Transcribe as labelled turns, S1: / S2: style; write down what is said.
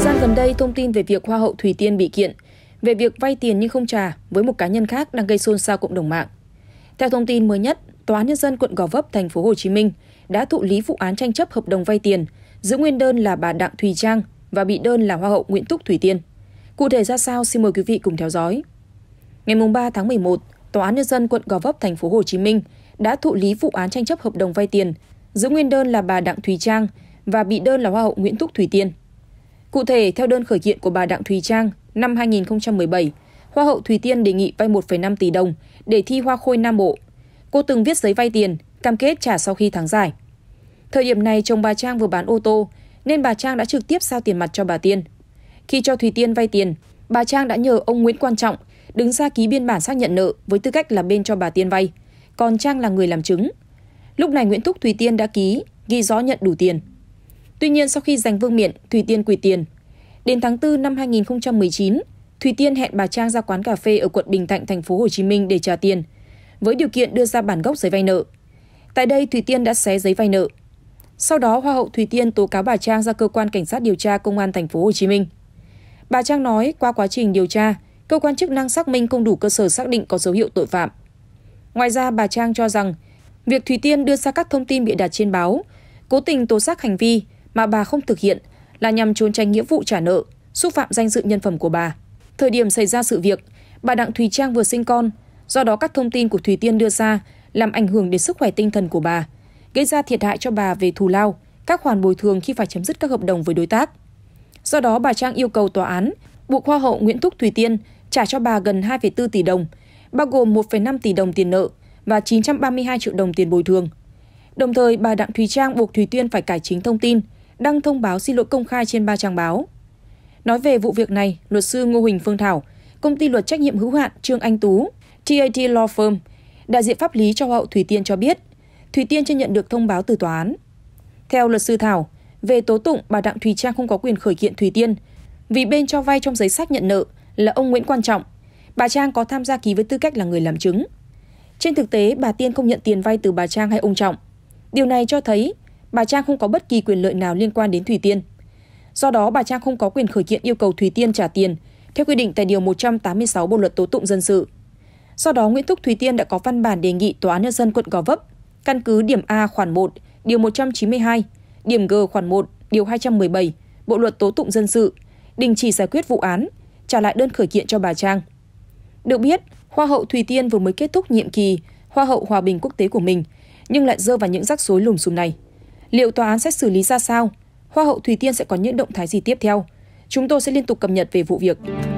S1: gian gần đây, thông tin về việc Hoa hậu Thủy Tiên bị kiện về việc vay tiền nhưng không trả với một cá nhân khác đang gây xôn xao cộng đồng mạng. Theo thông tin mới nhất, Tòa án nhân dân quận Gò Vấp, thành phố Hồ Chí Minh đã thụ lý vụ án tranh chấp hợp đồng vay tiền giữa nguyên đơn là bà Đặng Thùy Trang và bị đơn là Hoa hậu Nguyễn Túc Thủy Tiên. Cụ thể ra sao xin mời quý vị cùng theo dõi. Ngày 3 tháng 11, Tòa án nhân dân quận Gò Vấp, thành phố Hồ Chí Minh đã thụ lý vụ án tranh chấp hợp đồng vay tiền giữa nguyên đơn là bà Đặng Thùy Trang và bị đơn là Hoa hậu Nguyễn Túc Thủy Tiên. Cụ thể, theo đơn khởi kiện của bà Đặng Thùy Trang, năm 2017, Hoa hậu Thùy Tiên đề nghị vay 1,5 tỷ đồng để thi Hoa Khôi Nam Bộ. Cô từng viết giấy vay tiền, cam kết trả sau khi thắng giải. Thời điểm này chồng bà Trang vừa bán ô tô, nên bà Trang đã trực tiếp sao tiền mặt cho bà Tiên. Khi cho Thùy Tiên vay tiền, bà Trang đã nhờ ông Nguyễn Quan Trọng đứng ra ký biên bản xác nhận nợ với tư cách là bên cho bà Tiên vay, còn Trang là người làm chứng. Lúc này Nguyễn Thúc Thùy Tiên đã ký, ghi rõ nhận đủ tiền. Tuy nhiên sau khi giành vương miện, Thủy Tiên quỳ tiền. Đến tháng 4 năm 2019, Thủy Tiên hẹn bà Trang ra quán cà phê ở quận Bình Thạnh, thành phố Hồ Chí Minh để trả tiền, với điều kiện đưa ra bản gốc giấy vay nợ. Tại đây, Thủy Tiên đã xé giấy vay nợ. Sau đó, Hoa hậu Thủy Tiên tố cáo bà Trang ra cơ quan cảnh sát điều tra công an thành phố Hồ Chí Minh. Bà Trang nói qua quá trình điều tra, cơ quan chức năng xác minh không đủ cơ sở xác định có dấu hiệu tội phạm. Ngoài ra, bà Trang cho rằng việc Thủy Tiên đưa ra các thông tin bịa đặt trên báo, cố tình tố xác hành vi mà bà không thực hiện là nhằm trốn tránh nghĩa vụ trả nợ, xúc phạm danh dự nhân phẩm của bà. Thời điểm xảy ra sự việc, bà Đặng Thùy Trang vừa sinh con, do đó các thông tin của Thùy Tiên đưa ra làm ảnh hưởng đến sức khỏe tinh thần của bà, gây ra thiệt hại cho bà về thù lao, các khoản bồi thường khi phải chấm dứt các hợp đồng với đối tác. Do đó bà Trang yêu cầu tòa án buộc Hoa hậu Nguyễn Thúc Thùy Tiên trả cho bà gần 2,4 tỷ đồng, bao gồm 1,5 tỷ đồng tiền nợ và 932 triệu đồng tiền bồi thường. Đồng thời, bà Đặng Thùy Trang buộc Thùy Tiên phải cải chính thông tin, đăng thông báo xin lỗi công khai trên ba trang báo. Nói về vụ việc này, luật sư Ngô Huỳnh Phương Thảo, công ty luật trách nhiệm hữu hạn Trương Anh Tú, TAT Law Firm, đại diện pháp lý cho hậu Thủy Tiên cho biết, Thủy Tiên chưa nhận được thông báo từ tòa án. Theo luật sư Thảo, về tố tụng bà Đặng Thùy Trang không có quyền khởi kiện Thủy Tiên vì bên cho vay trong giấy xác nhận nợ là ông Nguyễn Quan Trọng. Bà Trang có tham gia ký với tư cách là người làm chứng. Trên thực tế, bà Tiên không nhận tiền vay từ bà Trang hay ông Trọng. Điều này cho thấy bà trang không có bất kỳ quyền lợi nào liên quan đến thủy tiên do đó bà trang không có quyền khởi kiện yêu cầu thủy tiên trả tiền theo quy định tại điều 186 bộ luật tố tụng dân sự do đó nguyễn thúc thủy tiên đã có văn bản đề nghị tòa án nhân dân quận gò vấp căn cứ điểm a khoản 1 điều 192 điểm g khoản 1 điều 217 bộ luật tố tụng dân sự đình chỉ giải quyết vụ án trả lại đơn khởi kiện cho bà trang được biết hoa hậu thủy tiên vừa mới kết thúc nhiệm kỳ hoa hậu hòa bình quốc tế của mình nhưng lại rơi vào những rắc rối lùm xùm này Liệu tòa án sẽ xử lý ra sao? Hoa hậu Thùy Tiên sẽ có những động thái gì tiếp theo? Chúng tôi sẽ liên tục cập nhật về vụ việc.